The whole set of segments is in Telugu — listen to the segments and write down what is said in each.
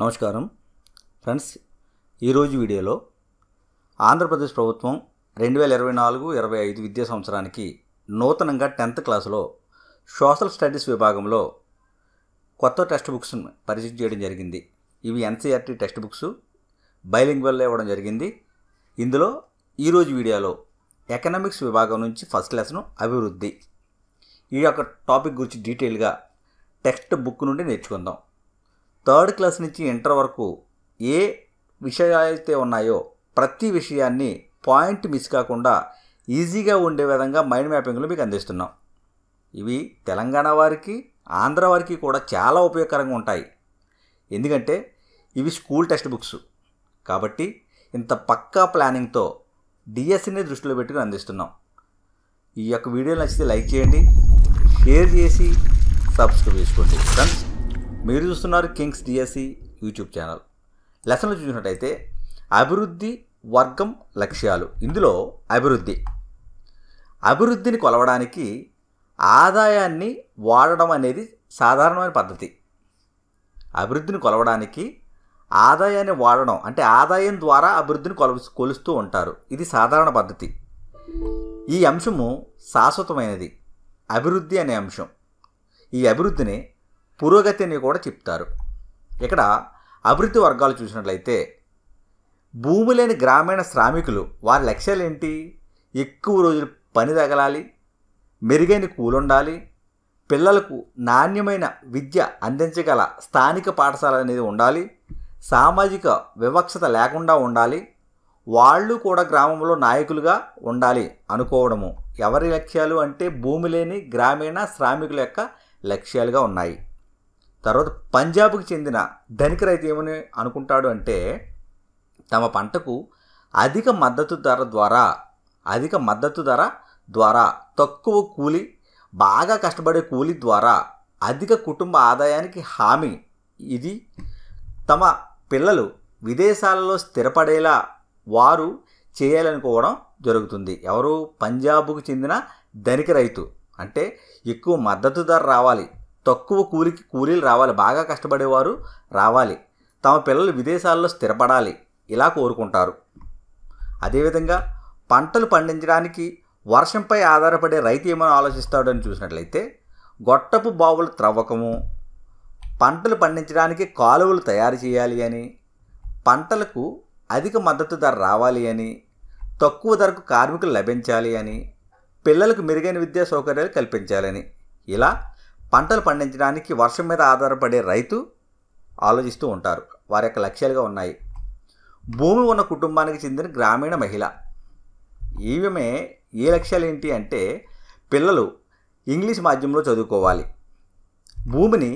నమస్కారం ఫ్రెండ్స్ ఈరోజు వీడియోలో ఆంధ్రప్రదేశ్ ప్రభుత్వం రెండు వేల ఇరవై నాలుగు ఇరవై ఐదు విద్యా సంవత్సరానికి నూతనంగా టెన్త్ క్లాసులో సోషల్ స్టడీస్ విభాగంలో కొత్త టెక్స్ట్ బుక్స్ను పరిచయం చేయడం జరిగింది ఇవి ఎన్సీఆర్టీ టెక్స్ట్ బుక్స్ వల్ల ఇవ్వడం జరిగింది ఇందులో ఈరోజు వీడియోలో ఎకనామిక్స్ విభాగం నుంచి ఫస్ట్ లెసన్ అభివృద్ధి ఈ యొక్క టాపిక్ గురించి డీటెయిల్గా టెక్స్ట్ బుక్ నుండి నేర్చుకుందాం థర్డ్ క్లాస్ నుంచి ఇంటర్ వరకు ఏ విషయాలైతే ఉన్నాయో ప్రతి విషయాన్ని పాయింట్ మిస్ కాకుండా ఈజీగా ఉండే విధంగా మైండ్ మ్యాపింగ్లు మీకు అందిస్తున్నాం ఇవి తెలంగాణ వారికి ఆంధ్ర వారికి కూడా చాలా ఉపయోగకరంగా ఉంటాయి ఎందుకంటే ఇవి స్కూల్ టెక్స్ట్ బుక్స్ కాబట్టి ఇంత పక్కా ప్లానింగ్తో డిఎస్సిని దృష్టిలో పెట్టుకుని అందిస్తున్నాం ఈ యొక్క వీడియో నచ్చితే లైక్ చేయండి షేర్ చేసి సబ్స్క్రైబ్ చేసుకోండి ఫ్రెండ్స్ మీరు చూస్తున్నారు Kings DSC e YouTube channel లెసన్లో చూసినట్టయితే అభివృద్ధి వర్గం లక్ష్యాలు ఇందులో అభివృద్ధి అభివృద్ధిని కొలవడానికి ఆదాయాన్ని వాడడం అనేది సాధారణమైన పద్ధతి అభివృద్ధిని కొలవడానికి ఆదాయాన్ని వాడడం అంటే ఆదాయం ద్వారా అభివృద్ధిని కొల కొలుస్తూ ఉంటారు ఇది సాధారణ పద్ధతి ఈ అంశము శాశ్వతమైనది అభివృద్ధి అనే అంశం ఈ అభివృద్ధిని పురోగతిని కూడా చెప్తారు ఇక్కడ అభివృద్ధి వర్గాలు చూసినట్లయితే భూమి లేని గ్రామీణ శ్రామికులు వారి లక్ష్యాలు ఏంటి ఎక్కువ రోజులు పని తగలాలి మెరుగైన కూలుండాలి పిల్లలకు నాణ్యమైన విద్య అందించగల స్థానిక పాఠశాల అనేది ఉండాలి సామాజిక వివక్షత లేకుండా ఉండాలి వాళ్ళు కూడా గ్రామంలో నాయకులుగా ఉండాలి అనుకోవడము ఎవరి లక్ష్యాలు అంటే భూమి లేని గ్రామీణ శ్రామికుల యొక్క లక్ష్యాలుగా ఉన్నాయి తర్వాత పంజాబ్కి చెందిన ధనిక రైతు ఏమని అనుకుంటాడు అంటే తమ పంటకు అధిక మద్దతు ధర ద్వారా అధిక మద్దతు ధర ద్వారా తక్కువ కూలి బాగా కష్టపడే కూలి ద్వారా అధిక కుటుంబ ఆదాయానికి హామీ ఇది తమ పిల్లలు విదేశాలలో స్థిరపడేలా వారు చేయాలనుకోవడం జరుగుతుంది ఎవరు పంజాబ్కు చెందిన ధనిక రైతు అంటే ఎక్కువ మద్దతు ధర రావాలి తక్కువ కూలికి కూలీలు రావాలి బాగా కష్టపడేవారు రావాలి తమ పిల్లలు విదేశాల్లో స్థిరపడాలి ఇలా కోరుకుంటారు అదేవిధంగా పంటలు పండించడానికి వర్షంపై ఆధారపడే రైతు ఏమని ఆలోచిస్తాడని చూసినట్లయితే గొట్టపు బావులు త్రవ్వకము పంటలు పండించడానికి కాలువలు తయారు చేయాలి అని పంటలకు అధిక మద్దతు ధర రావాలి అని తక్కువ ధరకు కార్మికులు లభించాలి అని పిల్లలకు మెరుగైన విద్యా సౌకర్యాలు కల్పించాలని ఇలా పంటలు పండించడానికి వర్షం మీద ఆధారపడే రైతు ఆలోచిస్తూ ఉంటారు వారి యొక్క లక్ష్యాలుగా ఉన్నాయి భూమి ఉన్న కుటుంబానికి చెందిన గ్రామీణ మహిళ ఈమె ఏ లక్ష్యాలు ఏంటి అంటే పిల్లలు ఇంగ్లీష్ మాధ్యమంలో చదువుకోవాలి భూమిని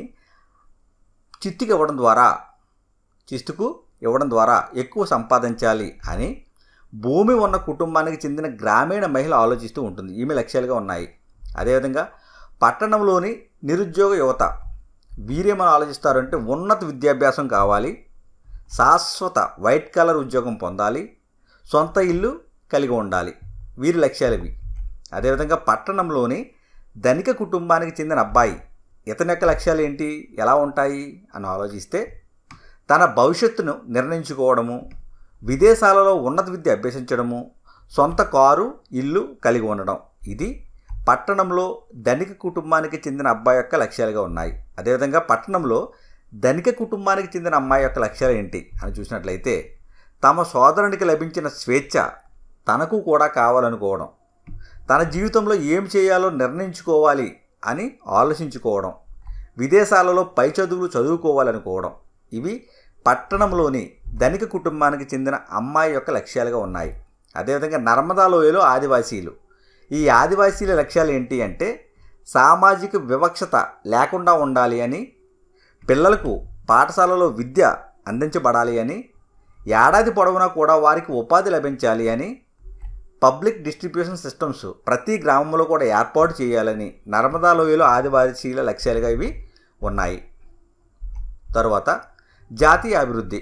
చిత్తుకు ఇవ్వడం ద్వారా చిస్తుకు ఇవ్వడం ద్వారా ఎక్కువ సంపాదించాలి అని భూమి ఉన్న కుటుంబానికి చెందిన గ్రామీణ మహిళ ఆలోచిస్తూ ఉంటుంది ఈమె లక్ష్యాలుగా ఉన్నాయి అదేవిధంగా పట్టణంలోని నిరుద్యోగ యువత వీరేమని ఆలోచిస్తారంటే ఉన్నత విద్యాభ్యాసం కావాలి శాశ్వత వైట్ కలర్ ఉద్యోగం పొందాలి సొంత ఇల్లు కలిగి ఉండాలి వీరి లక్ష్యాలు ఇవి అదేవిధంగా పట్టణంలోని ధనిక కుటుంబానికి చెందిన అబ్బాయి ఇతని యొక్క లక్ష్యాలు ఏంటి ఎలా ఉంటాయి అని ఆలోచిస్తే తన భవిష్యత్తును నిర్ణయించుకోవడము విదేశాలలో ఉన్నత విద్య అభ్యసించడము సొంత కారు ఇల్లు కలిగి ఉండడం ఇది పట్టణంలో ధనిక కుటుంబానికి చెందిన అబ్బాయి యొక్క లక్ష్యాలుగా ఉన్నాయి అదేవిధంగా పట్టణంలో ధనిక కుటుంబానికి చెందిన అమ్మాయి యొక్క లక్ష్యాలు ఏంటి అని చూసినట్లయితే తమ సోదరునికి లభించిన స్వేచ్ఛ తనకు కూడా కావాలనుకోవడం తన జీవితంలో ఏం చేయాలో నిర్ణయించుకోవాలి అని ఆలోచించుకోవడం విదేశాలలో పై చదువులు చదువుకోవాలనుకోవడం ఇవి పట్టణంలోని ధనిక కుటుంబానికి చెందిన అమ్మాయి యొక్క లక్ష్యాలుగా ఉన్నాయి అదేవిధంగా నర్మదా లోయలో ఆదివాసీలు ఈ ఆదివాసీల లక్ష్యాలు ఏంటి అంటే సామాజిక వివక్షత లేకుండా ఉండాలి అని పిల్లలకు పాఠశాలలో విద్య అందించబడాలి అని ఏడాది పొడవునా కూడా వారికి ఉపాధి లభించాలి అని పబ్లిక్ డిస్ట్రిబ్యూషన్ సిస్టమ్స్ ప్రతి గ్రామంలో కూడా ఏర్పాటు చేయాలని నర్మదా లోయలో ఆదివాసీల లక్ష్యాలుగా ఇవి ఉన్నాయి తరువాత జాతీయ అభివృద్ధి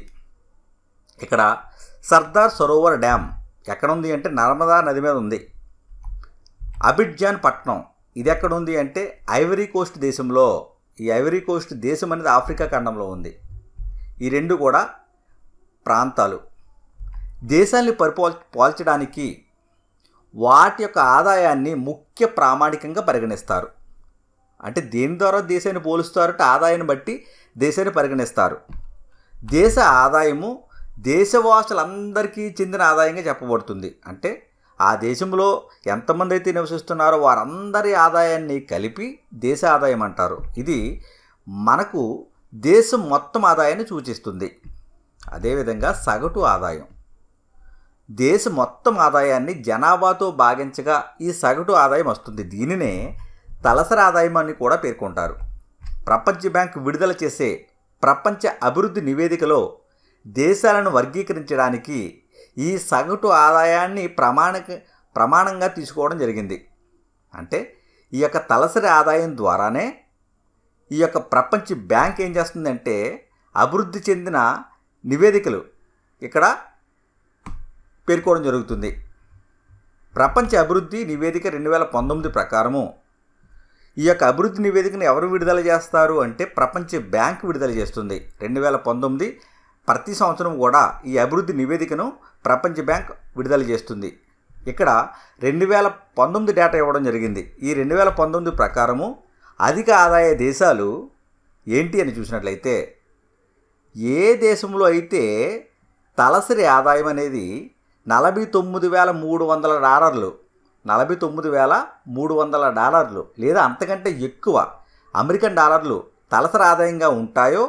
ఇక్కడ సర్దార్ సరోవర్ డ్యామ్ ఎక్కడ ఉంది అంటే నర్మదా నది మీద ఉంది అబిడ్జాన్ పట్టణం ఇది ఎక్కడ ఉంది అంటే ఐవరీ కోస్ట్ దేశంలో ఈ ఐవరీ కోస్ట్ దేశం అనేది ఆఫ్రికా ఖండంలో ఉంది ఈ రెండు కూడా ప్రాంతాలు దేశాన్ని పరిపో పోల్చడానికి వాటి యొక్క ఆదాయాన్ని ముఖ్య ప్రామాణికంగా పరిగణిస్తారు అంటే దేని ద్వారా దేశాన్ని పోలుస్తారంటే ఆదాయాన్ని బట్టి దేశాన్ని పరిగణిస్తారు దేశ ఆదాయము దేశవాసులందరికీ చెందిన ఆదాయంగా చెప్పబడుతుంది అంటే ఆ దేశంలో ఎంతమంది అయితే నివసిస్తున్నారో వారందరి ఆదాయాన్ని కలిపి దేశ ఆదాయం అంటారు ఇది మనకు దేశం మొత్తం ఆదాయాన్ని సూచిస్తుంది అదేవిధంగా సగటు ఆదాయం దేశ మొత్తం ఆదాయాన్ని జనాభాతో భాగించగా ఈ సగటు ఆదాయం వస్తుంది దీనినే తలసరి ఆదాయం అని కూడా పేర్కొంటారు ప్రపంచ బ్యాంక్ విడుదల చేసే ప్రపంచ అభివృద్ధి నివేదికలో దేశాలను వర్గీకరించడానికి ఈ సగటు ఆదాయాన్ని ప్రమాణిక ప్రమాణంగా తీసుకోవడం జరిగింది అంటే ఈ యొక్క తలసరి ఆదాయం ద్వారానే ఈ యొక్క ప్రపంచ బ్యాంక్ ఏం చేస్తుందంటే అభివృద్ధి చెందిన నివేదికలు ఇక్కడ పేర్కోవడం జరుగుతుంది ప్రపంచ అభివృద్ధి నివేదిక రెండు వేల పంతొమ్మిది ప్రకారము ఈ యొక్క అభివృద్ధి నివేదికను ఎవరు విడుదల చేస్తారు అంటే ప్రపంచ బ్యాంక్ విడుదల చేస్తుంది రెండు వేల పంతొమ్మిది ప్రతి సంవత్సరం కూడా ఈ అభివృద్ధి నివేదికను ప్రపంచ బ్యాంక్ విడుదల చేస్తుంది ఇక్కడ రెండు వేల పంతొమ్మిది డేటా ఇవ్వడం జరిగింది ఈ రెండు వేల పంతొమ్మిది ప్రకారము అధిక ఆదాయ దేశాలు ఏంటి అని చూసినట్లయితే ఏ దేశంలో అయితే తలసరి ఆదాయం అనేది నలభై తొమ్మిది వేల మూడు వందల డాలర్లు నలభై తొమ్మిది వేల మూడు వందల డాలర్లు లేదా అంతకంటే ఎక్కువ అమెరికన్ డాలర్లు తలసరి ఆదాయంగా ఉంటాయో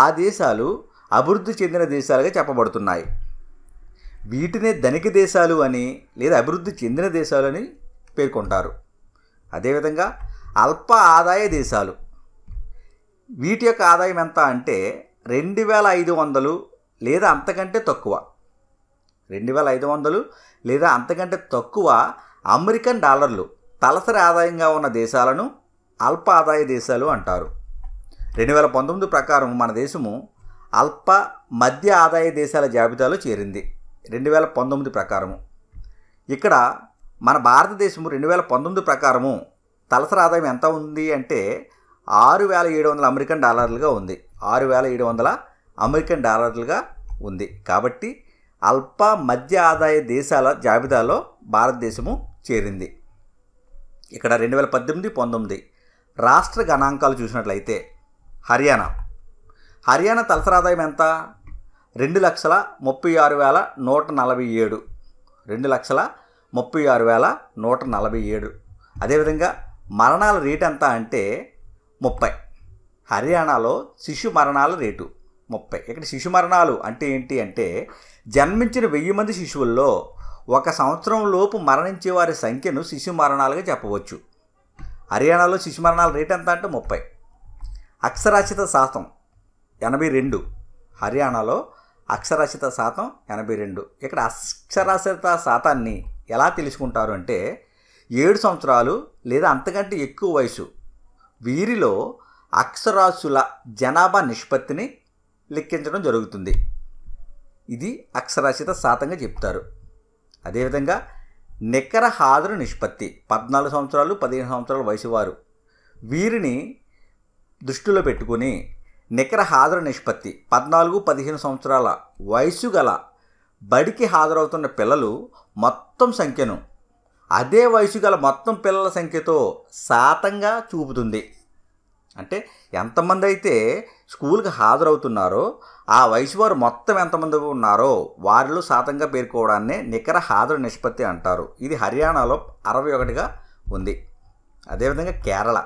ఆ దేశాలు అభివృద్ధి చెందిన దేశాలుగా చెప్పబడుతున్నాయి వీటినే ధనిక దేశాలు అని లేదా అభివృద్ధి చెందిన దేశాలు అని పేర్కొంటారు అదేవిధంగా అల్ప ఆదాయ దేశాలు వీటి యొక్క ఆదాయం ఎంత అంటే రెండు వేల ఐదు వందలు లేదా అంతకంటే తక్కువ రెండు వేల ఐదు వందలు లేదా అంతకంటే తక్కువ అమెరికన్ డాలర్లు తలసరి ఆదాయంగా ఉన్న దేశాలను అల్ప ఆదాయ దేశాలు అంటారు రెండు వేల పంతొమ్మిది ప్రకారం మన దేశము అల్ప మధ్య ఆదాయ దేశాల జాబితాలో చేరింది రెండు వేల పంతొమ్మిది ప్రకారము ఇక్కడ మన భారతదేశం రెండు వేల పంతొమ్మిది ప్రకారము తలసరి ఆదాయం ఎంత ఉంది అంటే ఆరు వేల ఏడు వందల అమెరికన్ డాలర్లుగా ఉంది ఆరు వేల ఏడు వందల అమెరికన్ డాలర్లుగా ఉంది కాబట్టి అల్ప మధ్య ఆదాయ దేశాల జాబితాలో భారతదేశము చేరింది ఇక్కడ రెండు వేల పద్దెనిమిది పంతొమ్మిది రాష్ట్ర గణాంకాలు చూసినట్లయితే హర్యానా హర్యానా తలసరాదాయం ఎంత రెండు లక్షల ముప్పై ఆరు వేల నూట నలభై ఏడు రెండు లక్షల ముప్పై ఆరు వేల నూట నలభై ఏడు అదేవిధంగా మరణాల రేటు ఎంత అంటే ముప్పై హర్యానాలో శిశు మరణాల రేటు ముప్పై ఇక్కడ శిశు మరణాలు అంటే ఏంటి అంటే జన్మించిన వెయ్యి మంది శిశువుల్లో ఒక సంవత్సరం లోపు మరణించే వారి సంఖ్యను శిశు మరణాలుగా చెప్పవచ్చు హర్యానాలో శిశు మరణాల రేటు ఎంత అంటే ముప్పై అక్షరాస్యత శాతం ఎనభై రెండు హర్యానాలో అక్షరాస్యత శాతం ఎనభై రెండు ఇక్కడ అక్షరాస్యత శాతాన్ని ఎలా తెలుసుకుంటారు అంటే ఏడు సంవత్సరాలు లేదా అంతకంటే ఎక్కువ వయసు వీరిలో అక్షరాస్యుల జనాభా నిష్పత్తిని లెక్కించడం జరుగుతుంది ఇది అక్షరాస్యత శాతంగా చెప్తారు అదేవిధంగా నికర హాజరు నిష్పత్తి పద్నాలుగు సంవత్సరాలు పదిహేను సంవత్సరాల వయసు వారు వీరిని దృష్టిలో పెట్టుకుని నికర హాజరు నిష్పత్తి పద్నాలుగు పదిహేను సంవత్సరాల వయసు గల బడికి హాజరవుతున్న పిల్లలు మొత్తం సంఖ్యను అదే వయసు గల మొత్తం పిల్లల సంఖ్యతో శాతంగా చూపుతుంది అంటే ఎంతమంది అయితే స్కూల్కి హాజరవుతున్నారో ఆ వయసు వారు మొత్తం ఎంతమంది ఉన్నారో వారిలో శాతంగా పేర్కోవడాన్ని నికర హాజరు నిష్పత్తి అంటారు ఇది హర్యానాలో అరవై ఒకటిగా ఉంది అదేవిధంగా కేరళ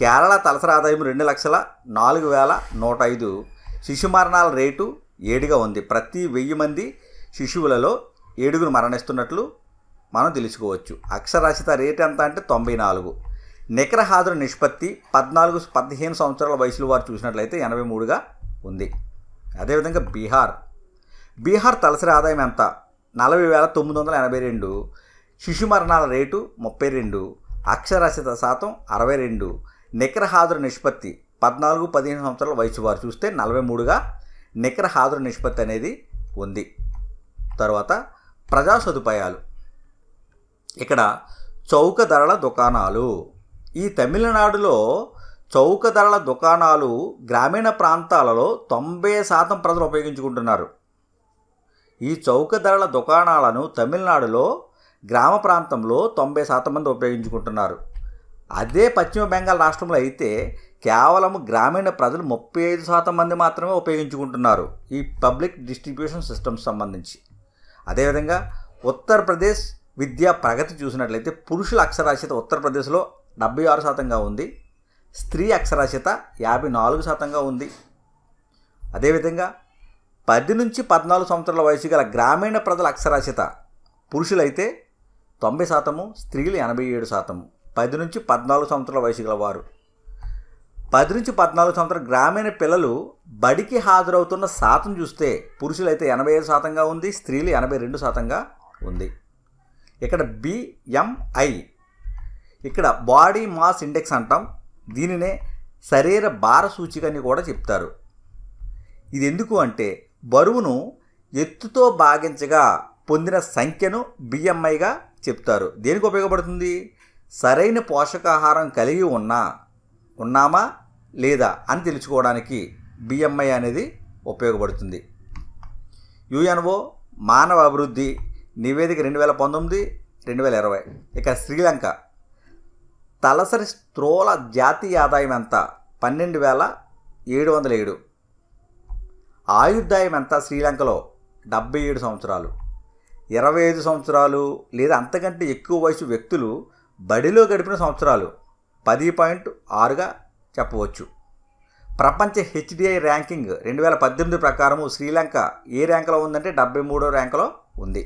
కేరళ తలసరి ఆదాయం రెండు లక్షల నాలుగు వేల నూట ఐదు శిశు మరణాల రేటు ఏడుగా ఉంది ప్రతి వెయ్యి మంది శిశువులలో ఏడుగురు మరణిస్తున్నట్లు మనం తెలుసుకోవచ్చు అక్షరాస్యత రేటు ఎంత అంటే తొంభై నాలుగు నికర హాజరు నిష్పత్తి పద్నాలుగు పదిహేను సంవత్సరాల వయసులో వారు చూసినట్లయితే ఎనభై మూడుగా ఉంది అదేవిధంగా బీహార్ బీహార్ తలసరి ఆదాయం ఎంత నలభై వేల తొమ్మిది వందల ఎనభై రెండు శిశు మరణాల రేటు ముప్పై రెండు అక్షరాస్యత శాతం అరవై రెండు నికర హాజరు నిష్పత్తి పద్నాలుగు పదిహేను సంవత్సరాల వయసు వారు చూస్తే నలభై మూడుగా నికర హాజరు నిష్పత్తి అనేది ఉంది తర్వాత ప్రజా సదుపాయాలు ఇక్కడ చౌక ధరల దుకాణాలు ఈ తమిళనాడులో చౌక ధరల దుకాణాలు గ్రామీణ ప్రాంతాలలో తొంభై శాతం ప్రజలు ఉపయోగించుకుంటున్నారు ఈ చౌక ధరల దుకాణాలను తమిళనాడులో గ్రామ ప్రాంతంలో తొంభై శాతం మంది ఉపయోగించుకుంటున్నారు అదే పశ్చిమ బెంగాల్ రాష్ట్రంలో అయితే కేవలం గ్రామీణ ప్రజలు ముప్పై ఐదు శాతం మంది మాత్రమే ఉపయోగించుకుంటున్నారు ఈ పబ్లిక్ డిస్ట్రిబ్యూషన్ సిస్టమ్ సంబంధించి అదేవిధంగా ఉత్తరప్రదేశ్ విద్యా ప్రగతి చూసినట్లయితే పురుషుల అక్షరాస్యత ఉత్తరప్రదేశ్లో డెబ్బై ఆరు శాతంగా ఉంది స్త్రీ అక్షరాస్యత యాభై నాలుగు శాతంగా ఉంది అదేవిధంగా పది నుంచి పద్నాలుగు సంవత్సరాల వయసు గల గ్రామీణ ప్రజల అక్షరాస్యత పురుషులైతే తొంభై శాతము స్త్రీలు ఎనభై ఏడు శాతము పది నుంచి పద్నాలుగు సంవత్సరాల వయసు గలవారు పది నుంచి పద్నాలుగు సంవత్సరాల గ్రామీణ పిల్లలు బడికి హాజరవుతున్న శాతం చూస్తే పురుషులైతే ఎనభై ఐదు శాతంగా ఉంది స్త్రీలు ఎనభై రెండు శాతంగా ఉంది ఇక్కడ బిఎంఐ ఇక్కడ బాడీ మాస్ ఇండెక్స్ అంటాం దీనినే శరీర భార సూచిక అని కూడా చెప్తారు ఇది ఎందుకు అంటే బరువును ఎత్తుతో భాగించగా పొందిన సంఖ్యను బిఎంఐగా చెప్తారు దేనికి ఉపయోగపడుతుంది సరైన పోషకాహారం కలిగి ఉన్నా ఉన్నామా లేదా అని తెలుసుకోవడానికి బిఎంఐ అనేది ఉపయోగపడుతుంది యుఎన్ఓ మానవ అభివృద్ధి నివేదిక రెండు వేల పంతొమ్మిది రెండు వేల ఇరవై ఇక శ్రీలంక తలసరి స్థూల జాతీయ ఆదాయం ఎంత పన్నెండు వేల ఏడు వందల ఏడు ఆయుర్దాయం ఎంత శ్రీలంకలో డెబ్బై ఏడు సంవత్సరాలు ఇరవై ఐదు సంవత్సరాలు లేదా అంతకంటే ఎక్కువ వయసు వ్యక్తులు బడిలో గడిపిన సంవత్సరాలు పది పాయింట్ ఆరుగా చెప్పవచ్చు ప్రపంచ హెచ్డిఐ ర్యాంకింగ్ రెండు వేల పద్దెనిమిది ప్రకారము శ్రీలంక ఏ ర్యాంకులో ఉందంటే డెబ్బై మూడో ర్యాంకులో ఉంది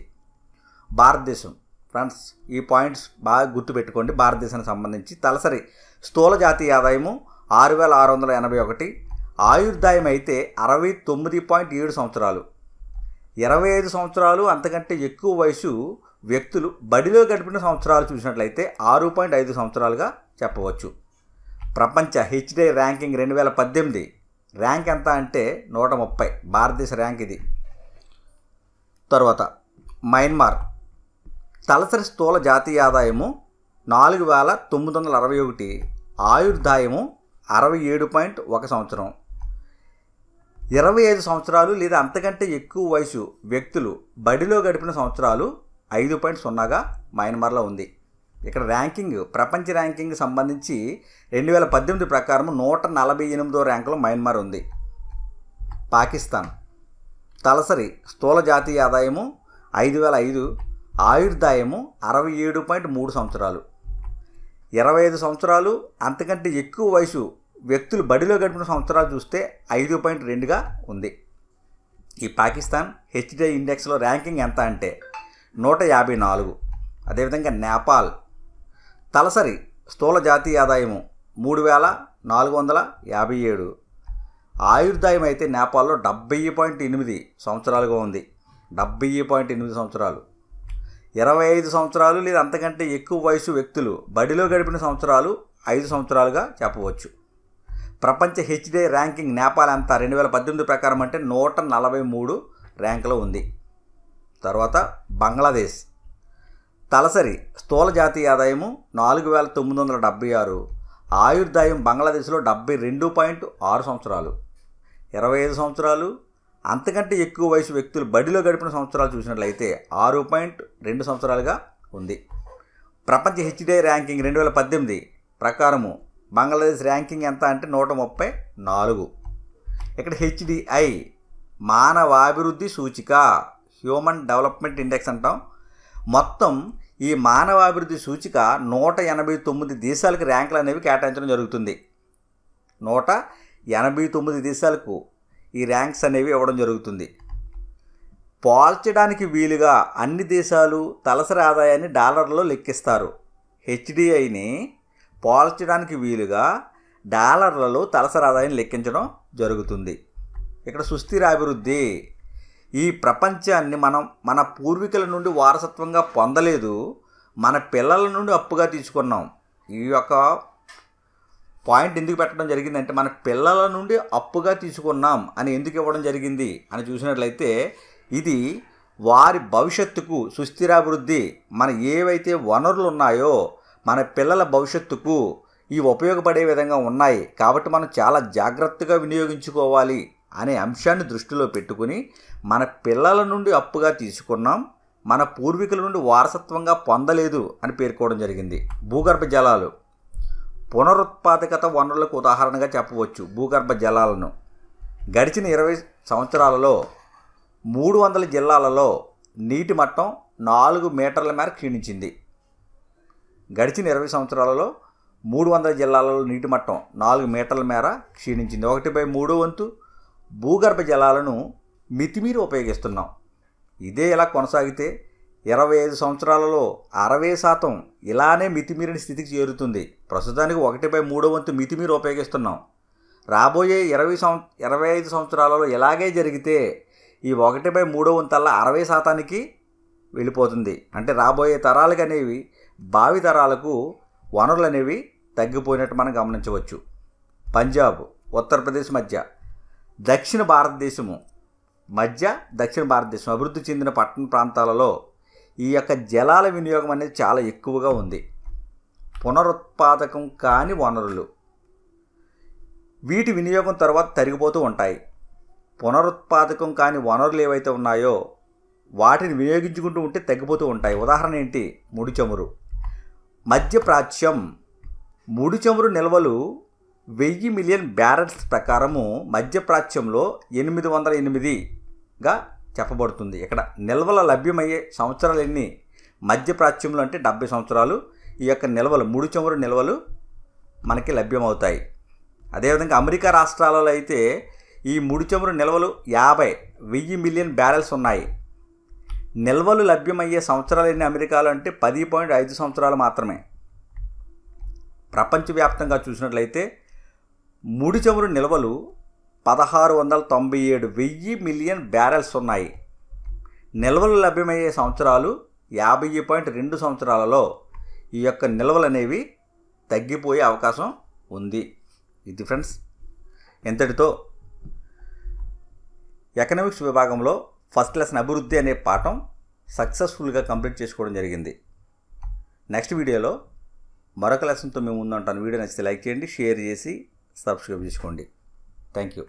భారతదేశం ఫ్రెండ్స్ ఈ పాయింట్స్ బాగా గుర్తుపెట్టుకోండి భారతదేశానికి సంబంధించి తలసరి స్థూల జాతీయ ఆదాయము ఆరు వేల ఆరు వందల ఎనభై ఒకటి ఆయుర్దాయం అయితే అరవై తొమ్మిది పాయింట్ ఏడు సంవత్సరాలు ఇరవై ఐదు సంవత్సరాలు అంతకంటే ఎక్కువ వయసు వ్యక్తులు బడిలో గడిపిన సంవత్సరాలు చూసినట్లయితే ఆరు పాయింట్ ఐదు సంవత్సరాలుగా చెప్పవచ్చు ప్రపంచ హెచ్డే ర్యాంకింగ్ రెండు వేల పద్దెనిమిది ర్యాంక్ ఎంత అంటే నూట ముప్పై భారతదేశ ర్యాంక్ ఇది తర్వాత మయన్మార్ తలసరి స్థూల జాతీయ ఆదాయము నాలుగు వేల తొమ్మిది వందల అరవై ఒకటి ఆయుర్దాయము అరవై ఏడు పాయింట్ ఒక సంవత్సరం ఇరవై ఐదు సంవత్సరాలు లేదా అంతకంటే ఎక్కువ వయసు వ్యక్తులు బడిలో గడిపిన సంవత్సరాలు ఐదు పాయింట్ సున్నాగా మయన్మార్లో ఉంది ఇక్కడ ర్యాంకింగ్ ప్రపంచ ర్యాంకింగ్ సంబంధించి రెండు వేల పద్దెనిమిది ప్రకారం నూట నలభై ఎనిమిదో ర్యాంకులో మయన్మార్ ఉంది పాకిస్తాన్ తలసరి స్థూల జాతీయ ఆదాయము ఐదు వేల ఐదు ఆయుర్దాయము అరవై ఏడు పాయింట్ మూడు సంవత్సరాలు ఇరవై ఐదు సంవత్సరాలు అంతకంటే ఎక్కువ వయసు వ్యక్తులు బడిలో గడిపిన సంవత్సరాలు చూస్తే ఐదు పాయింట్ రెండుగా ఉంది ఈ పాకిస్తాన్ హెచ్డీఐ ఇండెక్స్లో ర్యాంకింగ్ ఎంత అంటే నూట యాభై నాలుగు అదేవిధంగా నేపాల్ తలసరి స్థూల జాతీయ ఆదాయము మూడు వేల నాలుగు వందల యాభై ఏడు ఆయుర్దాయం అయితే నేపాల్లో డెబ్బై పాయింట్ ఎనిమిది సంవత్సరాలుగా ఉంది డెబ్బై పాయింట్ ఎనిమిది సంవత్సరాలు ఇరవై ఐదు సంవత్సరాలు లేదా అంతకంటే ఎక్కువ వయసు వ్యక్తులు బడిలో గడిపిన సంవత్సరాలు ఐదు సంవత్సరాలుగా చెప్పవచ్చు ప్రపంచ హెచ్డే ర్యాంకింగ్ నేపాల్ అంతా రెండు వేల పద్దెనిమిది ప్రకారం అంటే నూట నలభై మూడు ర్యాంకులో ఉంది తర్వాత బంగ్లాదేశ్ తలసరి స్థూల జాతీయ ఆదాయము నాలుగు వేల తొమ్మిది వందల డెబ్బై ఆరు ఆయుర్దాయం బంగ్లాదేశ్లో డెబ్బై రెండు పాయింట్ ఆరు సంవత్సరాలు ఇరవై ఐదు సంవత్సరాలు అంతకంటే ఎక్కువ వయసు వ్యక్తులు బడిలో గడిపిన సంవత్సరాలు చూసినట్లయితే ఆరు పాయింట్ రెండు సంవత్సరాలుగా ఉంది ప్రపంచ హెచ్డీ ర్యాంకింగ్ రెండు వేల పద్దెనిమిది ప్రకారము బంగ్లాదేశ్ ర్యాంకింగ్ ఎంత అంటే నూట ముప్పై నాలుగు ఇక్కడ హెచ్డిఐ మానవాభివృద్ధి సూచిక హ్యూమన్ డెవలప్మెంట్ ఇండెక్స్ అంటాం మొత్తం ఈ మానవాభివృద్ధి సూచిక నూట ఎనభై తొమ్మిది దేశాలకు ర్యాంకులు అనేవి కేటాయించడం జరుగుతుంది నూట ఎనభై తొమ్మిది దేశాలకు ఈ ర్యాంక్స్ అనేవి ఇవ్వడం జరుగుతుంది పోల్చడానికి వీలుగా అన్ని దేశాలు తలసరి ఆదాయాన్ని డాలర్లో లెక్కిస్తారు హెచ్డిఐని పోల్చడానికి వీలుగా డాలర్లలో తలసరి ఆదాయాన్ని లెక్కించడం జరుగుతుంది ఇక్కడ సుస్థిర అభివృద్ధి ఈ ప్రపంచాన్ని మనం మన పూర్వీకుల నుండి వారసత్వంగా పొందలేదు మన పిల్లల నుండి అప్పుగా తీసుకున్నాం ఈ యొక్క పాయింట్ ఎందుకు పెట్టడం జరిగిందంటే మన పిల్లల నుండి అప్పుగా తీసుకున్నాం అని ఎందుకు ఇవ్వడం జరిగింది అని చూసినట్లయితే ఇది వారి భవిష్యత్తుకు సుస్థిరాభివృద్ధి మన ఏవైతే వనరులు ఉన్నాయో మన పిల్లల భవిష్యత్తుకు ఇవి ఉపయోగపడే విధంగా ఉన్నాయి కాబట్టి మనం చాలా జాగ్రత్తగా వినియోగించుకోవాలి అనే అంశాన్ని దృష్టిలో పెట్టుకుని మన పిల్లల నుండి అప్పుగా తీసుకున్నాం మన పూర్వీకుల నుండి వారసత్వంగా పొందలేదు అని పేర్కోవడం జరిగింది భూగర్భ జలాలు పునరుత్పాదకత వనరులకు ఉదాహరణగా చెప్పవచ్చు భూగర్భ జలాలను గడిచిన ఇరవై సంవత్సరాలలో మూడు వందల జిల్లాలలో నీటి మట్టం నాలుగు మీటర్ల మేర క్షీణించింది గడిచిన ఇరవై సంవత్సరాలలో మూడు వందల జిల్లాలలో నీటి మట్టం నాలుగు మీటర్ల మేర క్షీణించింది ఒకటి బై మూడో వంతు భూగర్భ జలాలను మితిమీరి ఉపయోగిస్తున్నాం ఇదే ఇలా కొనసాగితే ఇరవై ఐదు సంవత్సరాలలో అరవై శాతం ఇలానే మితిమీరిని స్థితికి చేరుతుంది ప్రస్తుతానికి ఒకటిపై మూడో వంతు మితిమీరి ఉపయోగిస్తున్నాం రాబోయే ఇరవై సంవ ఇరవై ఐదు సంవత్సరాలలో ఇలాగే జరిగితే ఈ ఒకటిపై మూడో వంతల్లా అరవై శాతానికి వెళ్ళిపోతుంది అంటే రాబోయే తరాలకు అనేవి భావి తరాలకు వనరులు అనేవి తగ్గిపోయినట్టు మనం గమనించవచ్చు పంజాబ్ ఉత్తరప్రదేశ్ మధ్య దక్షిణ భారతదేశము మధ్య దక్షిణ భారతదేశం అభివృద్ధి చెందిన పట్టణ ప్రాంతాలలో ఈ యొక్క జలాల వినియోగం అనేది చాలా ఎక్కువగా ఉంది పునరుత్పాదకం కాని వనరులు వీటి వినియోగం తర్వాత తరిగిపోతూ ఉంటాయి పునరుత్పాదకం కాని వనరులు ఏవైతే ఉన్నాయో వాటిని వినియోగించుకుంటూ ఉంటే తగ్గిపోతూ ఉంటాయి ఉదాహరణ ఏంటి ముడి చమురు మధ్య ప్రాచ్యం ముడి చమురు నిల్వలు వెయ్యి మిలియన్ బ్యారెల్స్ ప్రకారము మధ్యప్రాచ్యంలో ఎనిమిది వందల ఎనిమిదిగా చెప్పబడుతుంది ఇక్కడ నిల్వల లభ్యమయ్యే సంవత్సరాలు ఎన్ని మధ్యప్రాచ్యంలో అంటే డెబ్బై సంవత్సరాలు ఈ యొక్క నిల్వలు మూడు చమురు నిల్వలు మనకి లభ్యమవుతాయి అదేవిధంగా అమెరికా రాష్ట్రాలలో అయితే ఈ మూడు చమురు నిల్వలు యాభై వెయ్యి మిలియన్ బ్యారెల్స్ ఉన్నాయి నిల్వలు లభ్యమయ్యే సంవత్సరాలు ఎన్ని అమెరికాలో అంటే పది పాయింట్ ఐదు సంవత్సరాలు మాత్రమే ప్రపంచవ్యాప్తంగా చూసినట్లయితే ముడి చమురు నిల్వలు పదహారు వందల తొంభై ఏడు వెయ్యి మిలియన్ బ్యారెల్స్ ఉన్నాయి నిల్వలు లభ్యమయ్యే సంవత్సరాలు యాభై పాయింట్ రెండు సంవత్సరాలలో ఈ యొక్క నిల్వలు అనేవి తగ్గిపోయే అవకాశం ఉంది ఇది ఫ్రెండ్స్ ఎంతటితో ఎకనామిక్స్ విభాగంలో ఫస్ట్ క్లాస్ అభివృద్ధి అనే పాఠం సక్సెస్ఫుల్గా కంప్లీట్ చేసుకోవడం జరిగింది నెక్స్ట్ వీడియోలో మరొక లెసన్తో మేము ఉందంటాను వీడియో నచ్చితే లైక్ చేయండి షేర్ చేసి సబ్స్క్రైబ్ చేసుకోండి థ్యాంక్ యూ